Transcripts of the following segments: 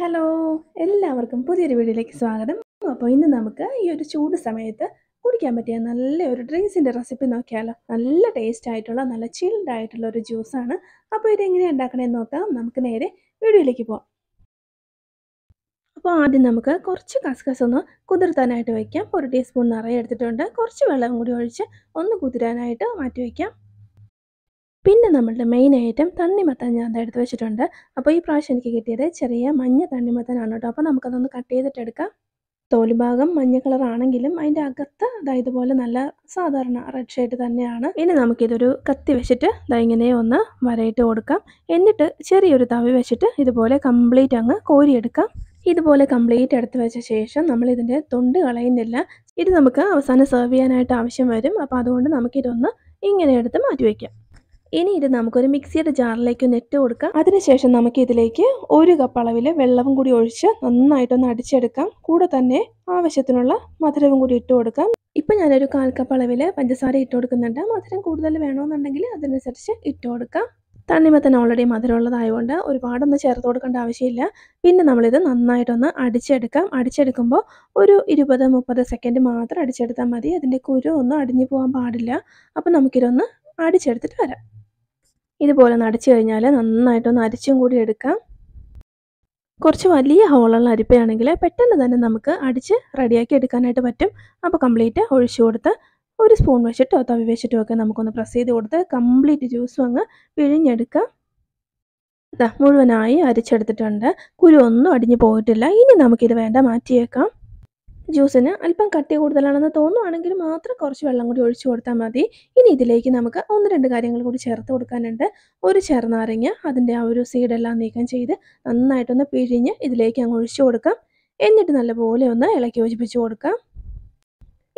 hello എല്ലാവർക്കും പുതിയൊരു വീഡിയോയിലേക്ക് സ്വാഗതം അപ്പോൾ ഇന്ന് നമുക്ക് ഈ ഒരു ചൂട് സമയത്ത് കുടിക്കാൻ പറ്റിയ നല്ല ഒരു ഡ്രിങ്ക്സിൻ്റെ റെസിപ്പി നോക്കിയാലോ നല്ല ടേസ്റ്റ് ആയിട്ടുള്ള നല്ല ചിൽഡ് ആയിട്ടുള്ള ഒരു ജ്യൂസാണ് അപ്പോൾ ഇതെങ്ങനെ ഉണ്ടാക്കണമെന്ന് നോക്കാം നമുക്ക് നേരെ വീഡിയോയിലേക്ക് പോവാം അപ്പോൾ ആദ്യം നമുക്ക് കുറച്ച് കസ്കസ് ഒന്ന് കുതിർത്താനായിട്ട് വയ്ക്കാം ഒരു ടീസ്പൂൺ നിറയെടുത്തിട്ടുണ്ട് എടുത്തിട്ടുണ്ട് കുറച്ച് വെള്ളം കൂടി ഒഴിച്ച് ഒന്ന് കുതിരാനായിട്ട് മാറ്റി വയ്ക്കാം പിന്നെ നമ്മളുടെ മെയിൻ ഐറ്റം തണ്ണിമത്തൻ ഞാൻ എടുത്ത് വെച്ചിട്ടുണ്ട് അപ്പോൾ ഈ പ്രാവശ്യം എനിക്ക് കിട്ടിയത് ചെറിയ മഞ്ഞ തണ്ണിമത്തനാണ് കേട്ടോ അപ്പോൾ നമുക്കതൊന്ന് കട്ട് ചെയ്തിട്ട് ചെയ്തിട്ടെടുക്കാം ഭാഗം മഞ്ഞ കളറാണെങ്കിലും അതിൻ്റെ അകത്ത് ഇതാ ഇതുപോലെ നല്ല സാധാരണ റെഡ് ഷെയ്ഡ് തന്നെയാണ് ഇനി നമുക്കിതൊരു കത്തി വെച്ചിട്ട് ഇതാ ഇങ്ങനെ ഒന്ന് വരയിട്ട് കൊടുക്കാം എന്നിട്ട് ചെറിയൊരു തവി വെച്ചിട്ട് ഇതുപോലെ കംപ്ലീറ്റ് അങ്ങ് കോരിയെടുക്കാം ഇതുപോലെ കംപ്ലീറ്റ് എടുത്ത് വെച്ച ശേഷം നമ്മൾ ഇതിൻ്റെ തൊണ്ട് കളയുന്നില്ല ഇത് നമുക്ക് അവസാനം സെർവ് ചെയ്യാനായിട്ട് ആവശ്യം വരും അപ്പോൾ അതുകൊണ്ട് നമുക്കിതൊന്ന് ഇങ്ങനെ എടുത്ത് മാറ്റി വയ്ക്കാം ഇനി ഇത് നമുക്കൊരു മിക്സിയുടെ ജാറിലേക്ക് ഒന്ന് ഇട്ട് കൊടുക്കാം അതിനുശേഷം നമുക്ക് ഇതിലേക്ക് ഒരു കപ്പ് അളവിൽ വെള്ളവും കൂടി ഒഴിച്ച് നന്നായിട്ടൊന്ന് അടിച്ചെടുക്കാം കൂടെ തന്നെ ആവശ്യത്തിനുള്ള മധുരവും കൂടി ഇട്ട് കൊടുക്കാം ഇപ്പം ഞാനൊരു കാൽ കപ്പ് അളവിൽ പഞ്ചസാര ഇട്ട് കൊടുക്കുന്നുണ്ട് മധുരം കൂടുതൽ വേണമെന്നുണ്ടെങ്കിൽ അതിനനുസരിച്ച് ഇട്ട് കൊടുക്കാം തണ്ണിമത്തൻ ഓൾറെഡി മധുരമുള്ളതായതുകൊണ്ട് ഒരുപാടൊന്ന് ചേർത്ത് കൊടുക്കേണ്ട ആവശ്യമില്ല പിന്നെ നമ്മളിത് നന്നായിട്ടൊന്ന് അടിച്ചെടുക്കാം അടിച്ചെടുക്കുമ്പോൾ ഒരു ഇരുപത് മുപ്പത് സെക്കൻഡ് മാത്രം അടിച്ചെടുത്താൽ മതി അതിൻ്റെ കുരു ഒന്നും അടിഞ്ഞു പോകാൻ പാടില്ല അപ്പോൾ നമുക്കിതൊന്ന് അടിച്ചെടുത്തിട്ട് വരാം ഇതുപോലെ നടച്ച് കഴിഞ്ഞാൽ നന്നായിട്ടൊന്ന് അരിച്ചും കൂടി എടുക്കാം കുറച്ച് വലിയ ഹോളുള്ള അരിപ്പയാണെങ്കിൽ പെട്ടെന്ന് തന്നെ നമുക്ക് അടിച്ച് റെഡിയാക്കി എടുക്കാനായിട്ട് പറ്റും അപ്പോൾ കംപ്ലീറ്റ് ഒഴിച്ചു കൊടുത്ത് ഒരു സ്പൂൺ വെച്ചിട്ടോ തവി വെച്ചിട്ടോ ഒക്കെ നമുക്കൊന്ന് പ്രസ് ചെയ്ത് കൊടുത്ത് കംപ്ലീറ്റ് ജ്യൂസും അങ്ങ് പിഴിഞ്ഞെടുക്കാം മുഴുവനായി അരിച്ചെടുത്തിട്ടുണ്ട് കുരു ഒന്നും അടിഞ്ഞു പോയിട്ടില്ല ഇനി നമുക്കിത് വേണ്ട മാറ്റിയേക്കാം ജ്യൂസിന് അല്പം കട്ടി കൂടുതലാണെന്ന് തോന്നുവാണെങ്കിൽ മാത്രം കുറച്ച് വെള്ളം കൂടി ഒഴിച്ചു കൊടുത്താൽ മതി ഇനി ഇതിലേക്ക് നമുക്ക് ഒന്ന് രണ്ട് കാര്യങ്ങൾ കൂടി ചേർത്ത് കൊടുക്കാനുണ്ട് ഒരു ചെറുനാരങ്ങ അതിൻ്റെ ആ ഒരു സീഡെല്ലാം നീക്കം ചെയ്ത് നന്നായിട്ടൊന്ന് പിഴിഞ്ഞ് ഇതിലേക്ക് അങ്ങ് ഒഴിച്ചു കൊടുക്കാം എന്നിട്ട് നല്ലപോലെ ഒന്ന് ഇളക്കി യോജിപ്പിച്ച് കൊടുക്കാം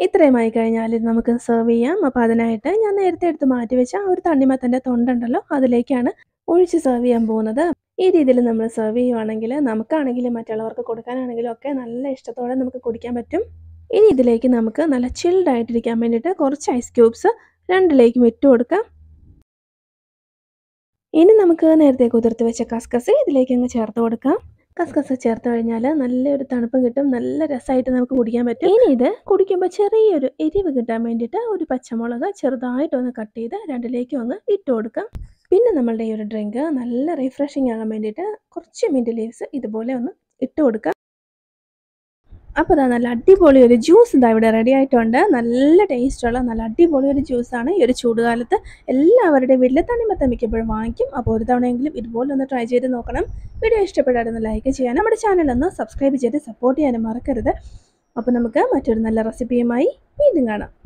ഇത്രയുമായി കഴിഞ്ഞാൽ ഇത് നമുക്ക് സെർവ് ചെയ്യാം അപ്പോൾ അതിനായിട്ട് ഞാൻ നേരത്തെ എടുത്ത് മാറ്റി വെച്ച ആ ഒരു തണ്ണിമത്തൻ്റെ തൊണ്ടുണ്ടല്ലോ അതിലേക്കാണ് ഒഴിച്ച് സെർവ് ചെയ്യാൻ പോകുന്നത് ഈ രീതിയിൽ നമ്മൾ സെർവ് ചെയ്യുവാണെങ്കിൽ നമുക്കാണെങ്കിലും മറ്റുള്ളവർക്ക് കൊടുക്കാനാണെങ്കിലും ഒക്കെ നല്ല ഇഷ്ടത്തോടെ നമുക്ക് കുടിക്കാൻ പറ്റും ഇനി ഇതിലേക്ക് നമുക്ക് നല്ല ചിൽഡ് ആയിട്ടിരിക്കാൻ വേണ്ടിയിട്ട് കുറച്ച് ഐസ് ക്യൂബ്സ് രണ്ടിലേക്കും ഇട്ട് കൊടുക്കാം ഇനി നമുക്ക് നേരത്തെ കുതിർത്ത് വെച്ച കസ്കസ് ഇതിലേക്ക് അങ്ങ് ചേർത്ത് കൊടുക്കാം കസ്കസ് ചേർത്ത് കഴിഞ്ഞാൽ നല്ലൊരു തണുപ്പ് കിട്ടും നല്ല രസമായിട്ട് നമുക്ക് കുടിക്കാൻ പറ്റും ഇനി ഇത് കുടിക്കുമ്പോൾ ചെറിയൊരു എരിവ് കിട്ടാൻ വേണ്ടിയിട്ട് ഒരു പച്ചമുളക് ചെറുതായിട്ടൊന്ന് കട്ട് ചെയ്ത് രണ്ടിലേക്കും അങ്ങ് ഇട്ട് കൊടുക്കാം പിന്നെ നമ്മളുടെ ഈ ഒരു ഡ്രിങ്ക് നല്ല റിഫ്രഷിങ് ആകാൻ വേണ്ടിയിട്ട് കുറച്ച് മിൻറ്റ് ലീവ്സ് ഇതുപോലെ ഒന്ന് ഇട്ട് കൊടുക്കുക അപ്പോൾ അതാ നല്ല അടിപൊളി ഒരു ജ്യൂസ് ഇതാ ഇവിടെ റെഡി ആയിട്ടുണ്ട് നല്ല ടേസ്റ്റുള്ള നല്ല അടിപൊളി ഒരു ജ്യൂസാണ് ഈ ഒരു ചൂടുകാലത്ത് എല്ലാവരുടെ വീട്ടിൽ തണ്ണിമത്തം മിക്കപ്പോഴും വാങ്ങിക്കും അപ്പോൾ ഒരു തവണയെങ്കിലും ഇതുപോലെ ഒന്ന് ട്രൈ ചെയ്ത് നോക്കണം വീഡിയോ ഇഷ്ടപ്പെട്ടായിരുന്നു ലൈക്ക് ചെയ്യാൻ നമ്മുടെ ചാനലൊന്ന് സബ്സ്ക്രൈബ് ചെയ്ത് സപ്പോർട്ട് ചെയ്യാനും മറക്കരുത് അപ്പോൾ നമുക്ക് മറ്റൊരു നല്ല റെസിപ്പിയുമായി വീണ്ടും കാണാം